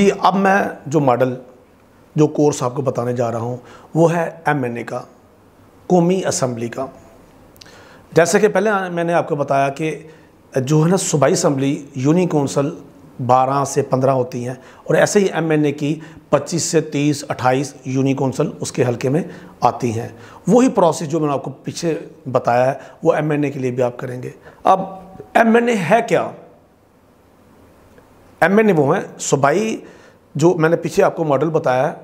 जी अब मैं जो मॉडल जो कोर्स आपको बताने जा रहा हूँ वो है एमएनए का कौमी असम्बली का जैसे कि पहले मैंने आपको बताया कि जो है ना सूबाई असम्बली यूनी कौंसल 12 से 15 होती हैं और ऐसे ही एमएनए की 25 से 30, 28 यूनी कौंसल उसके हलके में आती हैं वही प्रोसेस जो मैंने आपको पीछे बताया है वो ए के लिए भी आप करेंगे अब ए है क्या एम एन ए वो हैं सूबाई जो मैंने पीछे आपको मॉडल बताया है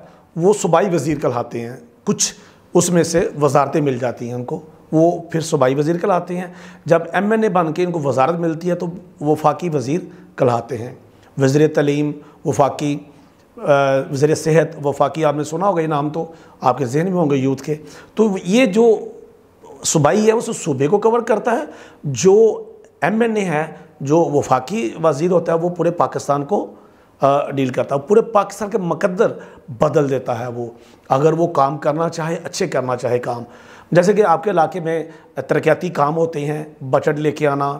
वो सूबाई वज़ीर कहलाते हैं कुछ उसमें से वजारतें मिल जाती हैं उनको वो फिर सूबाई वज़ीर कहलाते हैं जब एम एन ए बन के इनको वजारत मिलती है तो वफाकी वज़ीर कहलाते हैं वज़र तलीम वफाकी वज़र सेहत वफाकी आपने सुना होगा ये नाम तो आपके जहन में होंगे यूथ के तो ये जो सूबाई है उस सूबे को कवर करता है जो एम एन ए है जो वफाकी वजीर होता है वो पूरे पाकिस्तान को डील करता है पूरे पाकिस्तान के मकदर बदल देता है वो अगर वो काम करना चाहे अच्छे करना चाहे काम जैसे कि आपके इलाके में तरक्याती काम होते हैं बजट लेके आना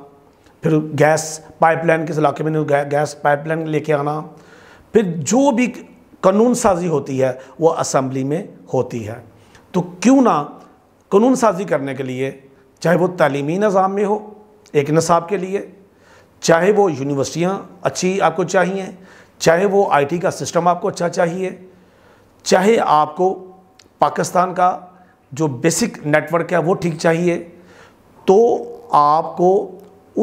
फिर गैस पाइपलाइन किस इलाके में गैस पाइपलाइन लेके आना फिर जो भी कानून साजी होती है वो असम्बली में होती है तो क्यों ना कानून साजी करने के लिए चाहे वो तालीमी निज़ाम में हो एक नसाब के लिए चाहे वो यूनिवर्सिटियाँ अच्छी आपको चाहिए चाहे वो आईटी का सिस्टम आपको अच्छा चाहिए चाहे आपको पाकिस्तान का जो बेसिक नेटवर्क है वो ठीक चाहिए तो आपको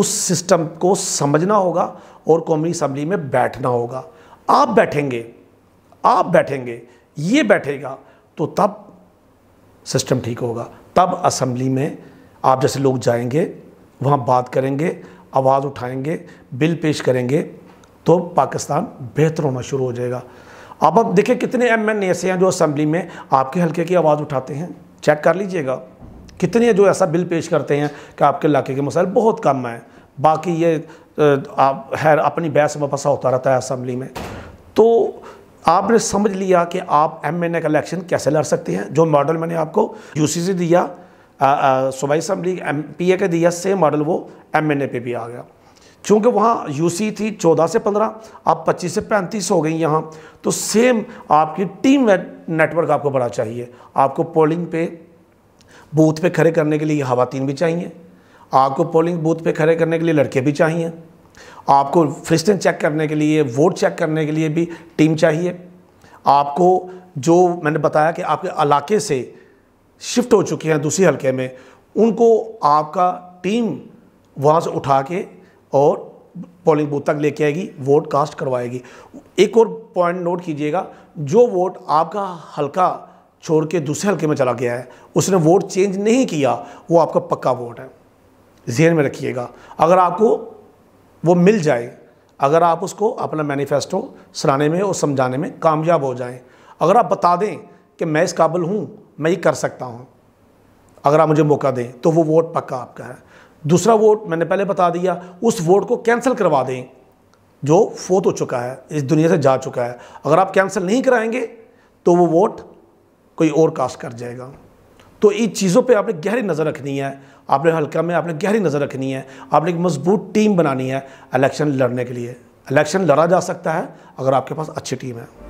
उस सिस्टम को समझना होगा और कौमी असम्बली में बैठना होगा आप बैठेंगे आप बैठेंगे ये बैठेगा तो तब सिस्टम ठीक होगा तब असम्बली में आप जैसे लोग जाएंगे वहाँ बात करेंगे आवाज़ उठाएंगे बिल पेश करेंगे तो पाकिस्तान बेहतर होना शुरू हो जाएगा अब अब देखें कितने एम एन ऐसे हैं जो असम्बली में आपके हल्के की आवाज़ उठाते हैं चेक कर लीजिएगा कितने जो ऐसा बिल पेश करते हैं कि आपके इलाके के मसाइल बहुत कम हैं बाकी ये आप है अपनी बहस में फंसा होता रहता है असम्बली में तो आपने समझ लिया कि आप एम एन ए का इलेक्शन कैसे लड़ सकते हैं जो मॉडल मैंने आपको यू सी दिया सूबाई असम्बली एम पी ए के दिया सेम मॉडल वो एम एन ए पे भी आ गया चूँकि वहाँ यू सी थी चौदह से पंद्रह आप पच्चीस से पैंतीस हो गई यहाँ तो सेम आपकी टीम नेटवर्क आपको बड़ा चाहिए आपको पोलिंग पे बूथ पे खड़े करने के लिए खातन भी चाहिए आपको पोलिंग बूथ पे खड़े करने के लिए लड़के भी चाहिए आपको फ्रिस्टन चेक करने के लिए वोट चेक करने के लिए भी टीम चाहिए आपको जो मैंने बताया कि आपके इलाके से शिफ्ट हो चुके हैं दूसरे हलके में उनको आपका टीम वहाँ से उठा के और पोलिंग बूथ तक लेके आएगी वोट कास्ट करवाएगी एक और पॉइंट नोट कीजिएगा जो वोट आपका हल्का छोड़ के दूसरे हल्के में चला गया है उसने वोट चेंज नहीं किया वो आपका पक्का वोट है जहन में रखिएगा अगर आपको वो मिल जाए अगर आप उसको अपना मैनिफेस्टो सुनाने में और समझाने में कामयाब हो जाएं अगर आप बता दें कि मैं इस काबिल हूँ मैं ये कर सकता हूँ अगर आप मुझे मौका दें तो वो वोट पक्का आपका है दूसरा वोट मैंने पहले बता दिया उस वोट को कैंसिल करवा दें जो फोत हो चुका है इस दुनिया से जा चुका है अगर आप कैंसिल नहीं कराएंगे तो वो वोट कोई और कास्ट कर जाएगा तो इन चीज़ों पे आपने गहरी नज़र रखनी है आपने हल्का में आपने गहरी नज़र रखनी है आपने एक मजबूत टीम बनानी है इलेक्शन लड़ने के लिए इलेक्शन लड़ा जा सकता है अगर आपके पास अच्छी टीम है